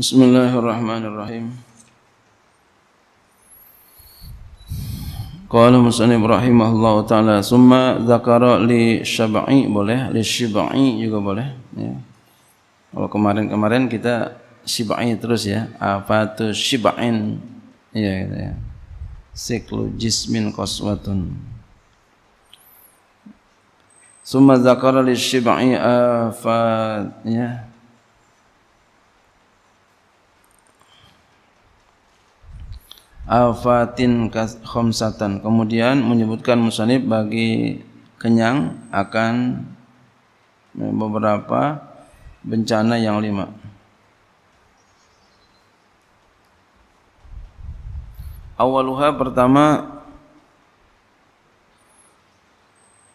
بسم الله الرحمن الرحيم قال مسلم رحمه الله تعالى ثم ذكر li syabai boleh li syabai juga boleh ya. kalau kemarin-kemarin kita syabai terus ya apa tuh syabain ya gitu ya siklu jismin qaswatun Summa zakara li syabai afat ya afatin khomsatan Kemudian menyebutkan musanib bagi kenyang akan beberapa bencana yang lima. Awaluha pertama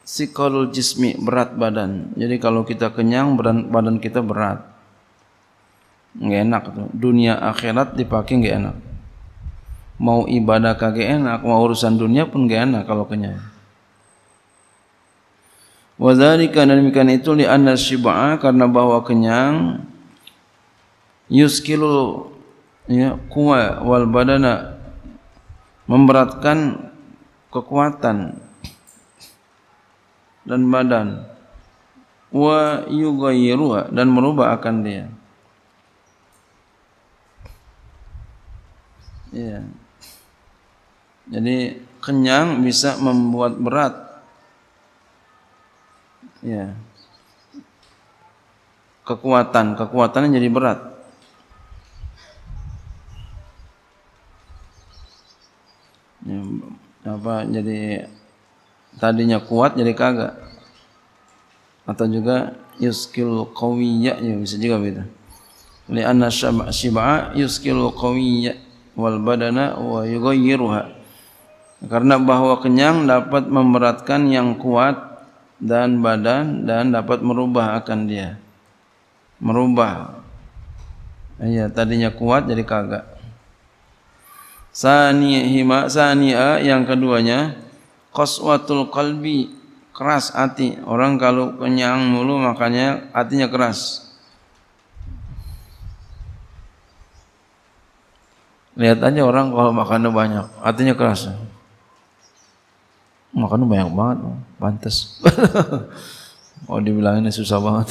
psikolog jismi berat badan. Jadi kalau kita kenyang badan, badan kita berat. Nggak enak tuh. Dunia akhirat dipakai nggak enak mau ibadah kagak enak mau urusan dunia pun gak enak kalau kenyang Wadhalika dan demikian itu li anna syiba'a karena bahwa kenyang yuskilu ya kuwa wal badana memberatkan kekuatan dan badan wa yughayyiru dan merubah akan dia ya yeah. Jadi kenyang bisa membuat berat. Ya. Kekuatan, kekuatannya jadi berat. Ya, apa jadi tadinya kuat jadi kagak atau juga yuskil qawiyya ya bisa juga begitu syaba' syib'a yuskil qawiyya wal badana wa yughayyiruha karena bahwa kenyang dapat memberatkan yang kuat dan badan dan dapat merubah akan dia merubah ya tadinya kuat jadi kagak sani sania yang keduanya qaswatul qalbi keras hati orang kalau kenyang mulu makanya hatinya keras lihat aja orang kalau makannya banyak hatinya keras makan banyak banget, pantas. oh dibilanginnya susah banget.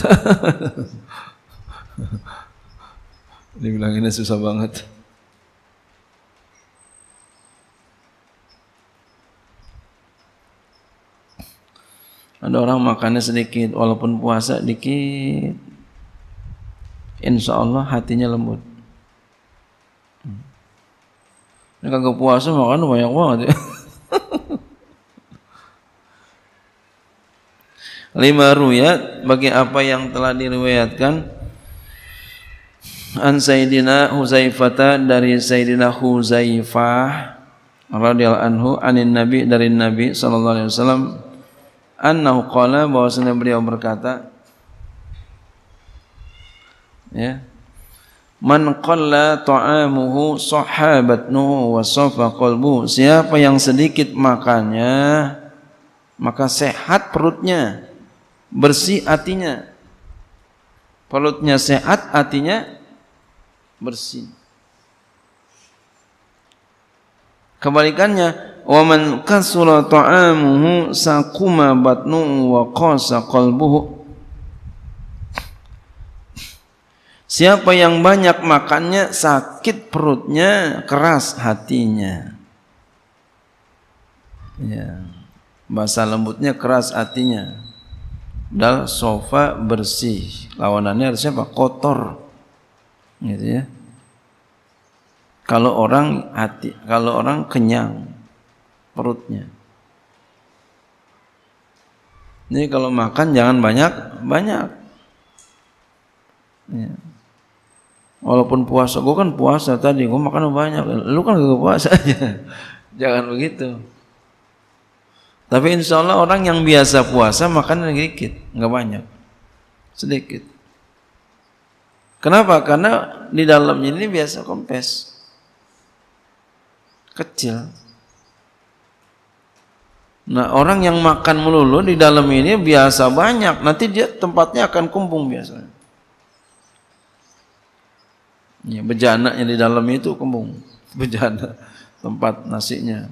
dibilanginnya susah banget. Ada orang makannya sedikit, walaupun puasa dikit, insya Allah hatinya lembut. Ini kagak puasa makan banyak banget ya. lima ruyat bagi apa yang telah diriwayatkan an Sayyidina Huzaifata dari Sayyidina Huzaifah radhiyallahu anhu anin Nabi dari Nabi sallallahu alaihi wasallam annahu qala bahwasanya beliau berkata ya Man qalla ta'amuhu sahabatnu wa safa qalbuhu. Siapa yang sedikit makannya maka sehat perutnya. bersih hatinya. Perutnya sehat, hatinya bersih. Kebalikannya, wa man kasura ta'amuhu saquma batnu wa qasa qalbuhu. Siapa yang banyak makannya sakit perutnya, keras hatinya. Ya. Bahasa lembutnya keras hatinya. Dal sofa bersih. Lawanannya harusnya apa? Kotor. Gitu ya. Kalau orang hati, kalau orang kenyang perutnya. Ini kalau makan jangan banyak banyak. Ya. Walaupun puasa, gue kan puasa tadi, gue makan banyak. Lu kan gak puasa aja. jangan begitu. Tapi insya Allah orang yang biasa puasa makan sedikit, nggak banyak, sedikit. Kenapa? Karena di dalamnya ini biasa kompes, kecil. Nah orang yang makan melulu di dalam ini biasa banyak, nanti dia tempatnya akan kumpung biasanya. Ya, bejana yang di dalam itu kembung bejana tempat nasinya.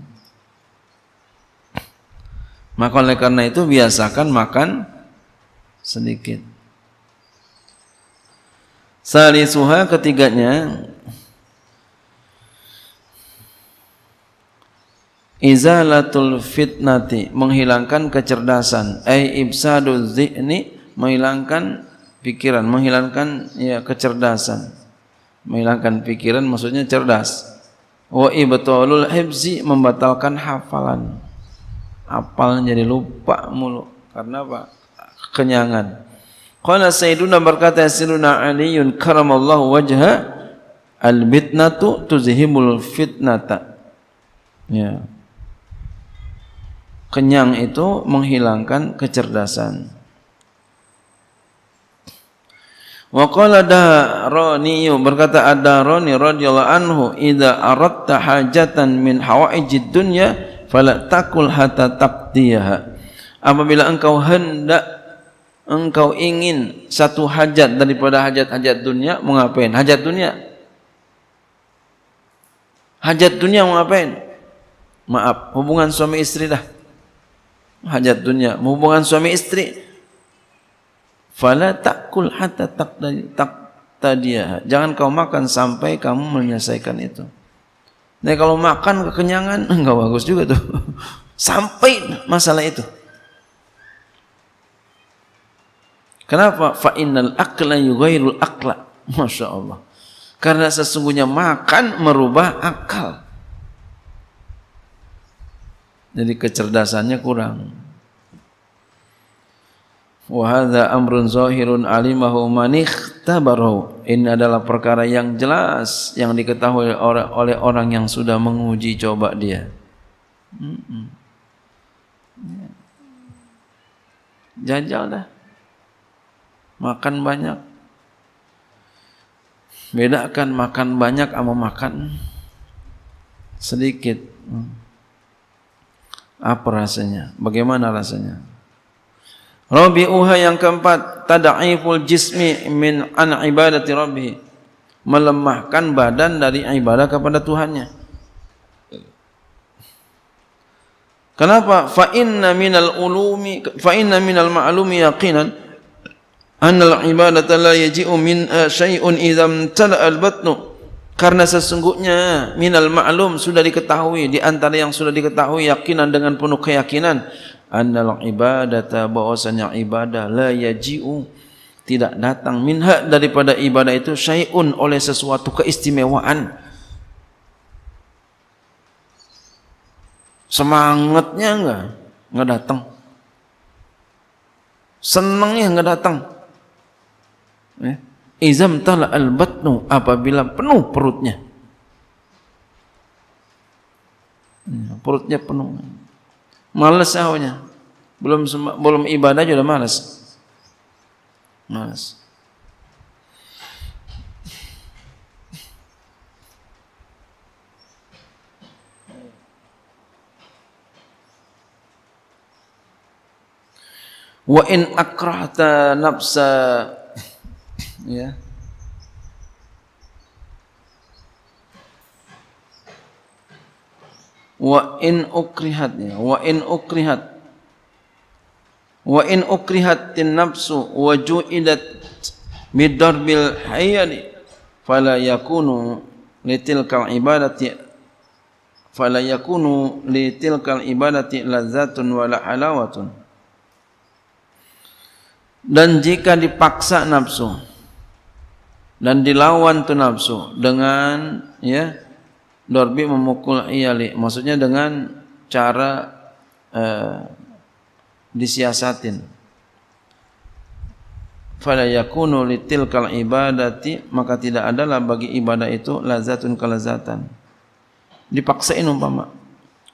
Maka oleh karena itu biasakan makan sedikit. suha ketiganya Izalatul fitnati menghilangkan kecerdasan, ai ibsadu zihni menghilangkan pikiran, menghilangkan ya kecerdasan. Menghilangkan pikiran maksudnya cerdas. Wa ibtalul hibzi membatalkan hafalan. apalnya jadi lupa mulu karena apa kenyangan qala sayyiduna berkata sayyiduna aliun karamallahu wajha albitnatu tuzhimul fitnata ya kenyang itu menghilangkan kecerdasan Wa qala darani berkata ada roni radhiyallahu anhu idza aradta hajatan min hawaijid dunya fala takul hatta taqtiyaha apabila engkau hendak engkau ingin satu hajat daripada hajat-hajat dunia mengapain? hajat dunia hajat dunia mengapain? maaf hubungan suami istri dah hajat dunia hubungan suami istri fala takul hatta taqtiyaha jangan kau makan sampai kamu menyelesaikan itu Nah kalau makan kekenyangan nggak bagus juga tuh. Sampai masalah itu. Kenapa? Fa innal akla yughayrul akla. Masya Allah. Karena sesungguhnya makan merubah akal. Jadi kecerdasannya kurang. Wahada amrun zahirun alimahu manikh tabarau ini adalah perkara yang jelas yang diketahui oleh orang yang sudah menguji coba dia ya. jajal dah makan banyak bedakan makan banyak sama makan sedikit hmm. apa rasanya bagaimana rasanya Uha yang keempat tada'iful jismi min an ibadati rabbih melemahkan badan dari ibadah kepada Tuhannya. Kenapa? Fa inna minal ulumi fa inna minal ma'lumi yaqinan an al ibadah la yaji'u min eh, shay'un idza tala al batnu karena sesungguhnya minal ma'lum sudah diketahui di antara yang sudah diketahui yakinan dengan penuh keyakinan annal ibadata bahwasanya ibadah la yaji'u tidak datang minha daripada ibadah itu syai'un oleh sesuatu keistimewaan semangatnya enggak enggak datang senangnya enggak datang ya izam tala al batnu apabila penuh perutnya hmm, perutnya penuh Males sahurnya. Belum belum ibadah juga males. Males. Wa in akrahta nafsa ya wa in ukrihat ya wa in ukrihat wa in ukrihat tin nafsu wa ju'ilat bidarbil hayyani fala yakunu litilkal ibadati fala yakunu litilkal ibadati lazzatun wala halawatun dan jika dipaksa nafsu dan dilawan tu nafsu dengan ya yeah, Dorbi memukul iyali Maksudnya dengan cara eh, disiasatin Fala yakunu litilkal ibadati Maka tidak adalah bagi ibadah itu lazatun kalazatan. Dipaksain umpama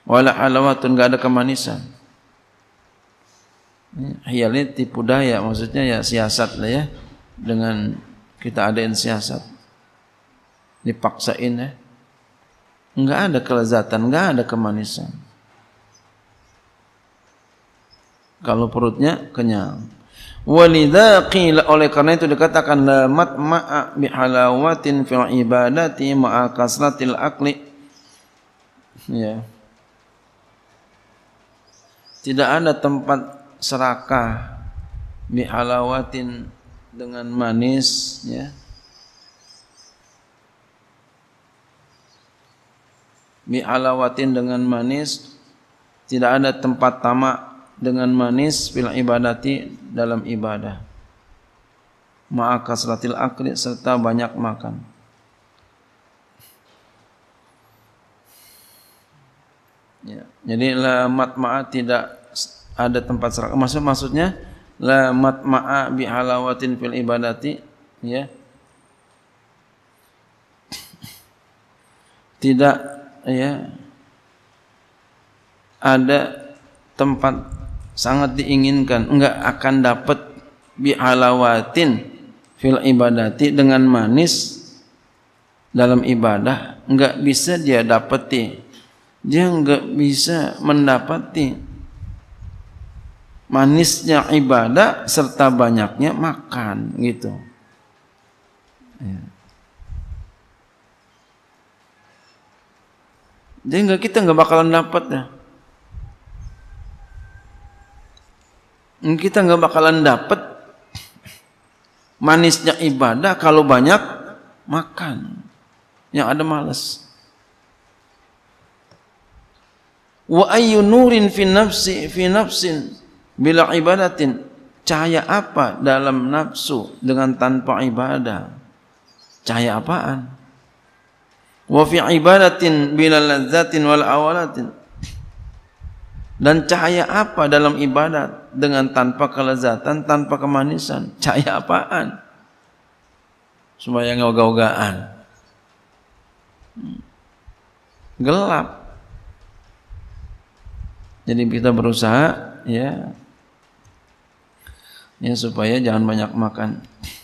Wala alawatun gak ada kemanisan Hiyali tipu daya maksudnya ya siasat lah ya Dengan kita adain siasat Dipaksain ya eh. Enggak ada kelezatan, enggak ada kemanisan. Kalau perutnya kenyang. Walidha qila oleh karena itu dikatakan la mat ma'a bihalawatin fil ibadati ma'a kasratil akli. Ya. Tidak ada tempat serakah bihalawatin dengan manis ya mi'alawatin dengan manis tidak ada tempat tamak dengan manis fil ibadati dalam ibadah ma'akasratil akli serta banyak makan ya. jadi la mat ma'a tidak ada tempat serak maksud maksudnya la mat ma'a bi halawatin fil ibadati ya tidak ya ada tempat sangat diinginkan enggak akan dapat bialawatin fil ibadati dengan manis dalam ibadah enggak bisa dia dapati dia enggak bisa mendapati manisnya ibadah serta banyaknya makan gitu ya. Jadi nggak kita nggak bakalan dapatnya. Kita nggak bakalan dapat manisnya ibadah kalau banyak makan. Yang ada males. Wa ayu nurin fi nafsi fi nafsin bila ibadatin cahaya apa dalam nafsu dengan tanpa ibadah? Cahaya apaan? wa fi ibadatin bila lazzatin wal awalatin dan cahaya apa dalam ibadat dengan tanpa kelezatan, tanpa kemanisan? Cahaya apaan? Supaya ngoga-ogaan. Hmm. Gelap. Jadi kita berusaha ya. Ya supaya jangan banyak makan.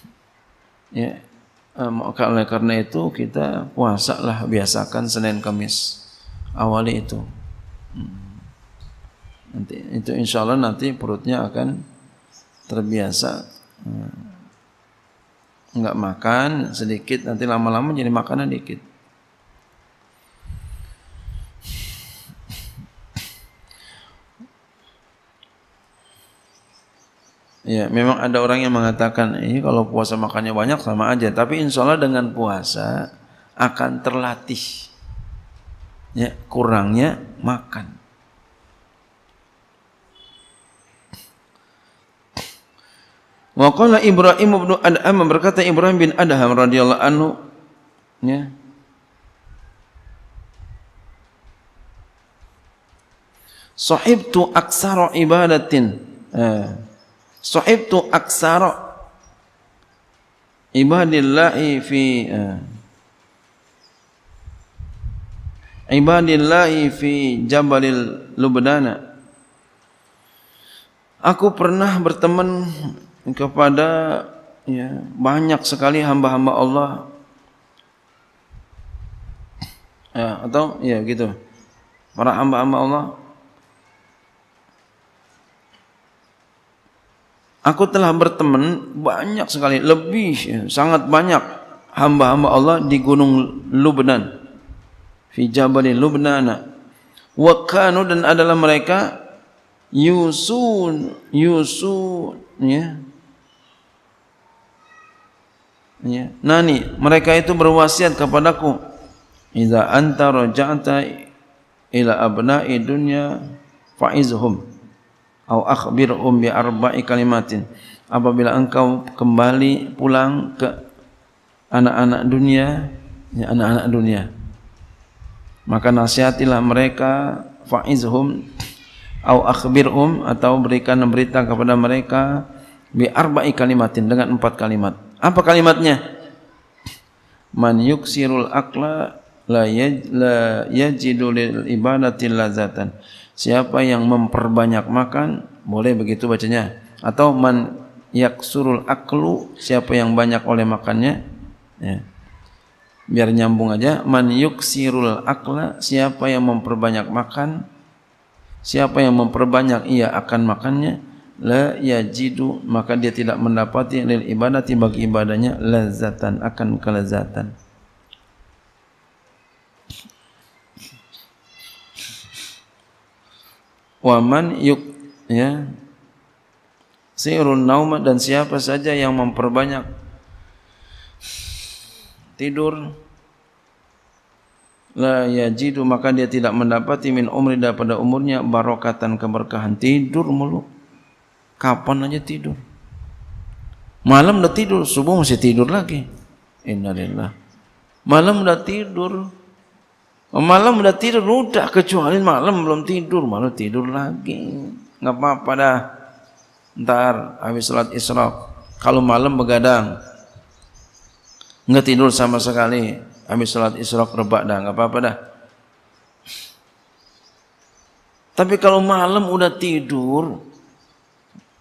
Ya. Eh, maka oleh karena itu kita puasa lah biasakan Senin Kamis awali itu hmm. nanti itu insya Allah nanti perutnya akan terbiasa eh, nggak makan sedikit nanti lama-lama jadi makanan dikit Ya, memang ada orang yang mengatakan ini kalau puasa makannya banyak sama aja, tapi insya Allah dengan puasa akan terlatih ya, kurangnya makan. Waqala Ibrahim bin Adham berkata Ibrahim bin Adham radhiyallahu anhu ya. tu aksara ibadatin. Eh. Suhibtu aksara Ibadillahi fi eh, Ibadillahi fi Jabalil Lubdana Aku pernah berteman kepada ya, banyak sekali hamba-hamba Allah ya, atau ya gitu para hamba-hamba Allah aku telah berteman banyak sekali lebih sangat banyak hamba-hamba Allah di gunung Lubnan fi jabali Lubnan wa kanu dan adalah mereka yusun yusun ya ya nani mereka itu berwasiat kepadaku idza anta raja'ta ila abna'i dunya fa'izhum au akhbir um bi arba'i kalimatin apabila engkau kembali pulang ke anak-anak dunia ya anak-anak dunia maka nasihatilah mereka faizhum au akhbir um atau berikan berita kepada mereka bi arba'i kalimatin dengan empat kalimat apa kalimatnya man yuksirul akla la yajidu lil ibadati lazatan Siapa yang memperbanyak makan boleh begitu bacanya atau man yaksurul aklu siapa yang banyak oleh makannya ya. biar nyambung aja man yuksirul akla siapa yang memperbanyak makan siapa yang memperbanyak ia akan makannya la yajidu maka dia tidak mendapati lil ibadati bagi ibadahnya lazatan akan kelezatan wa man yuk ya sirun nauma dan siapa saja yang memperbanyak tidur la yajidu maka dia tidak mendapati min umri pada umurnya barokatan keberkahan tidur mulu kapan aja tidur malam dah tidur subuh masih tidur lagi innalillah malam dah tidur Malam udah tidur, udah kecuali malam belum tidur, malu tidur lagi. Nggak apa-apa dah. Ntar habis sholat isra, kalau malam begadang, nggak tidur sama sekali. Habis sholat isra rebak dah, nggak apa-apa dah. Tapi kalau malam udah tidur,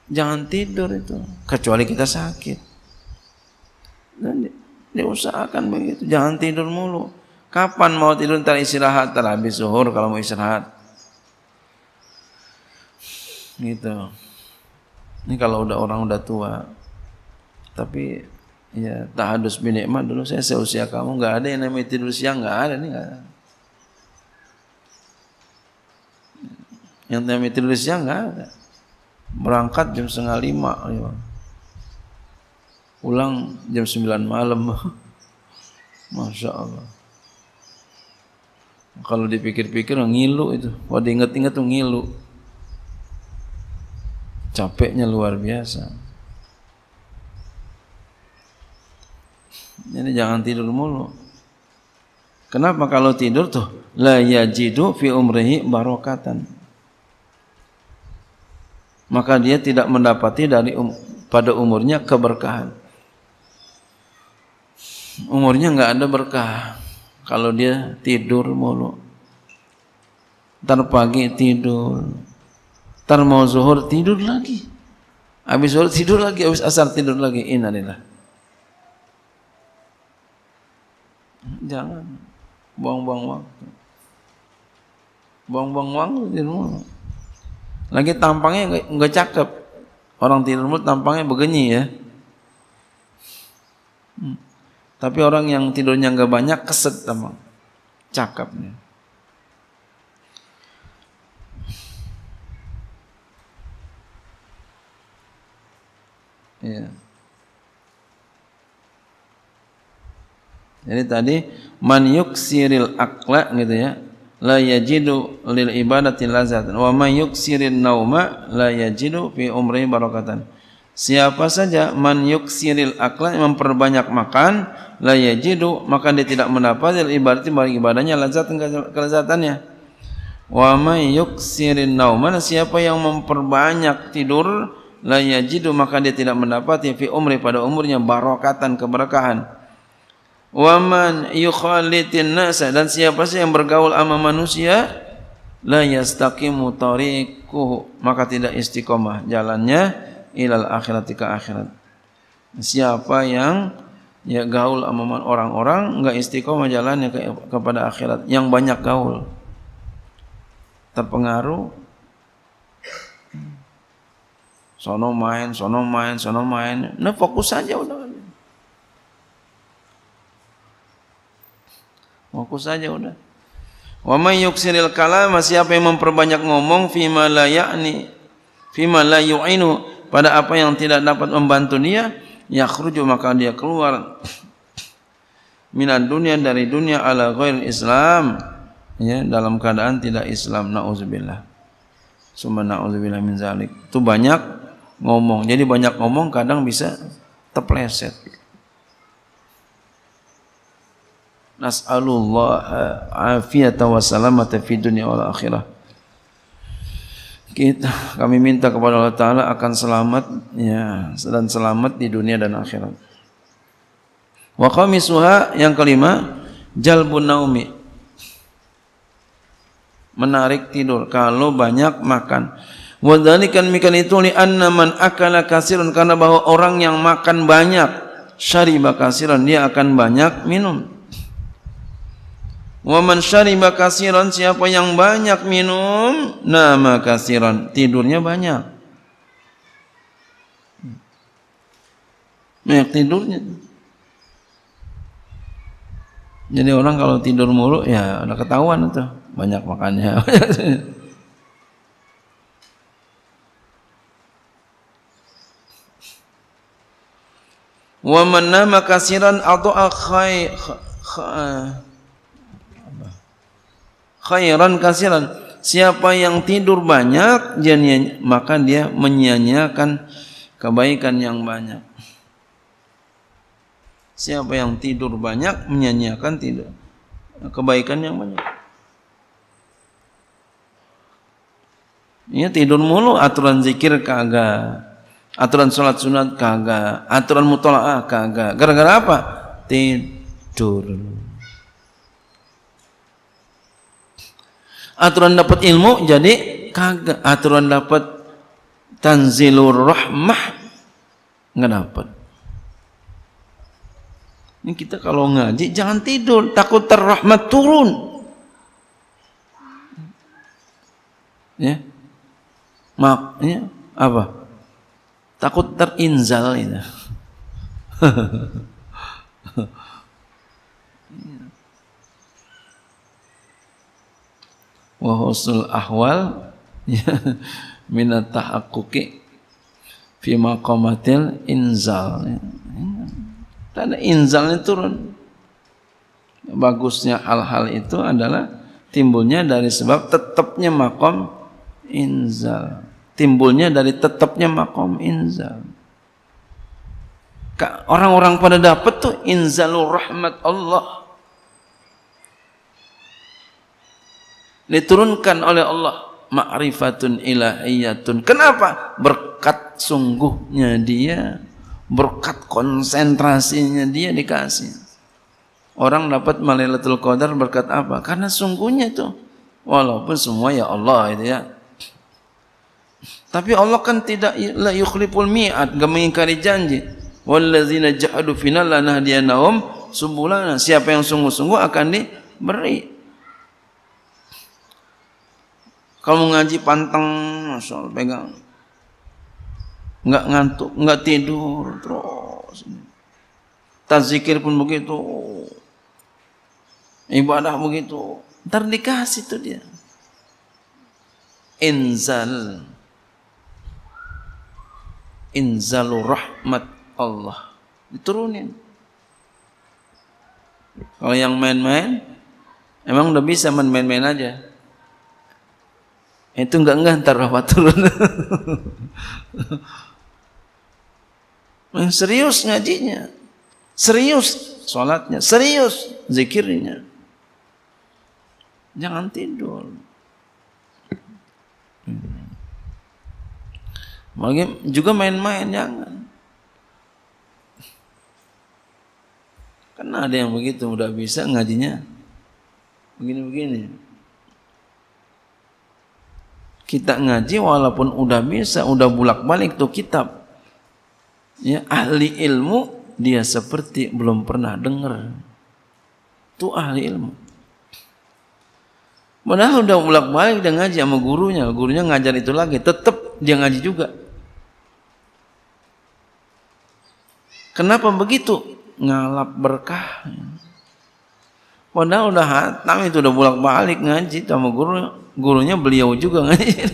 jangan tidur itu. Kecuali kita sakit. Dan diusahakan begitu, jangan tidur mulu. Kapan mau tidur ntar istirahat? Ntar habis zuhur kalau mau istirahat. Gitu. Ini kalau udah orang udah tua. Tapi ya tak harus binikmat dulu saya seusia kamu nggak ada yang namanya tidur siang nggak ada nih Yang namanya tidur siang nggak ada. Berangkat jam setengah lima, lima. Ya. pulang jam sembilan malam. Masya Allah. Kalau dipikir-pikir oh, ngilu itu. Kalau oh, diinget-inget tuh ngilu. Capeknya luar biasa. Jadi jangan tidur mulu. Kenapa kalau tidur tuh la yajidu fi umrihi barokatan. Maka dia tidak mendapati dari um, pada umurnya keberkahan. Umurnya nggak ada berkah kalau dia tidur mulu pagi tidur ntar mau zuhur tidur lagi habis zuhur tidur lagi habis asar tidur lagi innalillah jangan buang-buang waktu buang-buang waktu tidur mulu lagi tampangnya nggak cakep orang tidur mulu tampangnya begini ya hmm. Tapi orang yang tidurnya nggak banyak keset sama cakapnya. Ya. Jadi tadi man yuksiril akla gitu ya la yajidu lil ibadati lazatan wa man yuksirin nauma la yajidu fi umri barakatan. Siapa saja man yuksiril akla yang memperbanyak makan la yajidu maka dia tidak mendapat ibarat bagi badannya lazat kelezatannya. Wa may yuksirin nauman siapa yang memperbanyak tidur la yajidu maka dia tidak mendapat fi umri pada umurnya barokatan keberkahan. Wa man yukhalitin nasa dan siapa sih yang bergaul sama manusia la yastaqimu tariquhu maka tidak istiqomah jalannya ilal akhirati ke akhirat. Siapa yang ya gaul sama orang-orang enggak istiqomah jalannya ke, kepada akhirat, yang banyak gaul terpengaruh sono main, sono main, sono main. Nah fokus saja udah. Fokus saja udah. Wa may yuksiril kalam siapa yang memperbanyak ngomong fima la ya'ni fima la yu'inu pada apa yang tidak dapat membantu dia ya yakhruju maka dia keluar minat dunia dari dunia ala ghair islam ya dalam keadaan tidak islam naudzubillah summa naudzubillah min zalik itu banyak ngomong jadi banyak ngomong kadang bisa terpleset nas'alullah afiyata wa salamata fid dunya wal akhirah kita kami minta kepada Allah Taala akan selamat ya dan selamat di dunia dan akhirat. Wa suha yang kelima jalbun naumi menarik tidur kalau banyak makan. Wa mikan itu li anna man akala kasirun karena bahwa orang yang makan banyak syariba kasiran dia akan banyak minum. Wa man syariba kasiran siapa yang banyak minum nama kasiran tidurnya banyak. Banyak tidurnya. Jadi orang kalau tidur mulu ya ada ketahuan itu banyak makannya. Wa man nama kasiran atau akhai khairan kasiran siapa yang tidur banyak maka dia menyanyiakan kebaikan yang banyak siapa yang tidur banyak menyanyiakan tidak kebaikan yang banyak ini ya, tidur mulu aturan zikir kagak aturan sholat sunat kagak aturan mutola'ah kagak gara-gara apa tidur aturan dapat ilmu jadi kagak aturan dapat tanzilur rahmah nggak dapat ini kita kalau ngaji jangan tidur takut terrahmat turun ya maknya apa takut terinzal itu ya. wa husnul ahwal ya, minat tahakkuki fi maqamatil inzal tanda inzalnya turun bagusnya hal-hal itu adalah timbulnya dari sebab tetapnya makom inzal timbulnya dari tetapnya makom inzal orang-orang pada dapat tuh inzalur rahmat Allah diturunkan oleh Allah ma'rifatun ilahiyatun kenapa berkat sungguhnya dia berkat konsentrasinya dia dikasih orang dapat malailatul qadar berkat apa karena sungguhnya itu walaupun semua ya Allah itu ya tapi Allah kan tidak la yukhliful mi'at enggak mengingkari janji wallazina jahadu finallana hadiyanahum sumbulana siapa yang sungguh-sungguh akan diberi kamu ngaji panteng, masya pegang. nggak ngantuk, nggak tidur terus. Tazikir pun begitu. Ibadah begitu. Ntar dikasih tuh dia. Inzal. Inzalu rahmat Allah. Diturunin. Kalau yang main-main, emang udah bisa main-main aja. Itu enggak enggak ntar rahmat turun. serius ngajinya, serius sholatnya, serius zikirnya. Jangan tidur. Mungkin juga main-main jangan. Karena ada yang begitu udah bisa ngajinya begini-begini kita ngaji walaupun udah bisa udah bulak balik tuh kitab ya ahli ilmu dia seperti belum pernah dengar tuh ahli ilmu padahal udah bulak balik dia ngaji sama gurunya gurunya ngajar itu lagi tetap dia ngaji juga kenapa begitu ngalap berkah Padahal udah hatam itu udah bolak balik ngaji sama guru, gurunya beliau juga ngaji.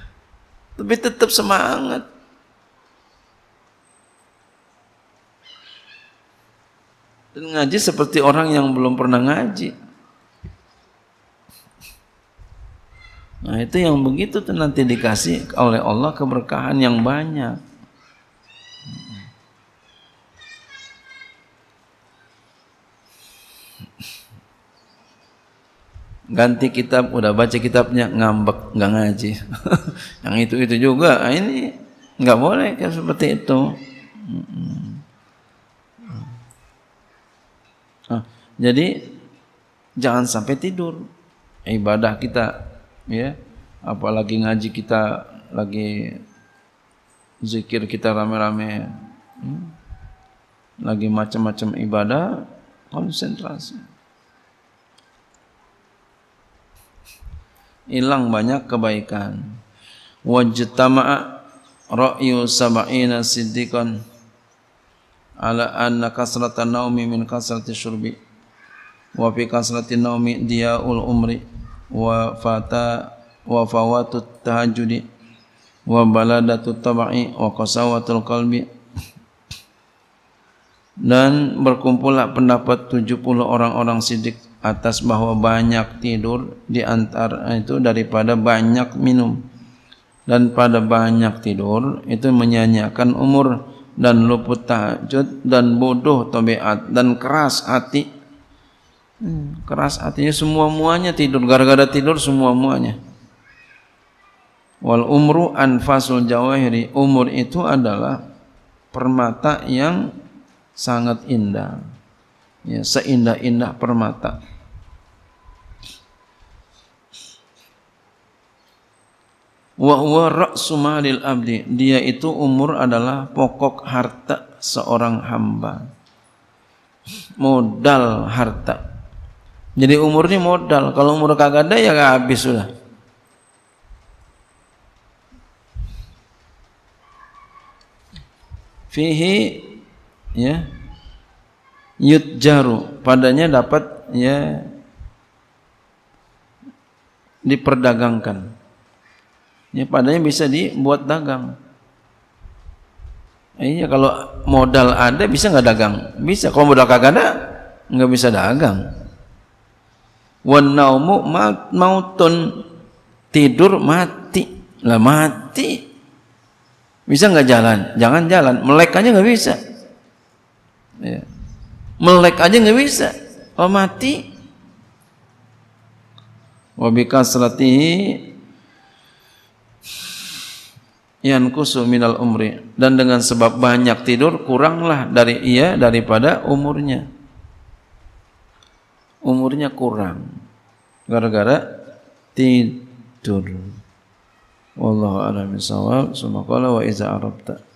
Tapi tetap semangat. Dan ngaji seperti orang yang belum pernah ngaji. Nah itu yang begitu tuh nanti dikasih oleh Allah keberkahan yang banyak. ganti kitab udah baca kitabnya ngambek nggak ngaji yang itu itu juga nah, ini nggak boleh kan seperti itu nah, jadi jangan sampai tidur ibadah kita ya apalagi ngaji kita lagi zikir kita rame-rame hmm. lagi macam-macam ibadah konsentrasi hilang banyak kebaikan wajtama'a ra'yu sab'ina siddiqan ala anna kasrata naumi min kasrati syurbi wa fi kasrati naumi diaul umri wa fata wa fawatu tahajjudi wa baladatu tabai wa qasawatul qalbi dan berkumpullah pendapat 70 orang-orang siddiq atas bahwa banyak tidur di antara itu daripada banyak minum dan pada banyak tidur itu menyanyiakan umur dan luput tahajud dan bodoh tobeat dan keras hati hmm. keras hatinya semua muanya tidur gara-gara tidur semua muanya wal umru anfasul jawahiri umur itu adalah permata yang sangat indah ya, seindah-indah permata. Wa huwa ra'su malil abdi. Dia itu umur adalah pokok harta seorang hamba. Modal harta. Jadi umurnya modal. Kalau umur kagak ada ya gak habis sudah. Fihi ya Yudjaru padanya dapat ya diperdagangkan ya padanya bisa dibuat dagang Iya kalau modal ada bisa nggak dagang? Bisa. Kalau modal kagak ada nggak bisa dagang. Wan mau mautun tidur mati lah mati. Bisa nggak jalan? Jangan jalan. Melek aja nggak bisa. Ya melek aja nggak bisa kalau oh, mati wabika salatihi yankusu minal umri dan dengan sebab banyak tidur kuranglah dari ia daripada umurnya umurnya kurang gara-gara tidur wallahu a'lam bishawab sumaqala wa iza arabta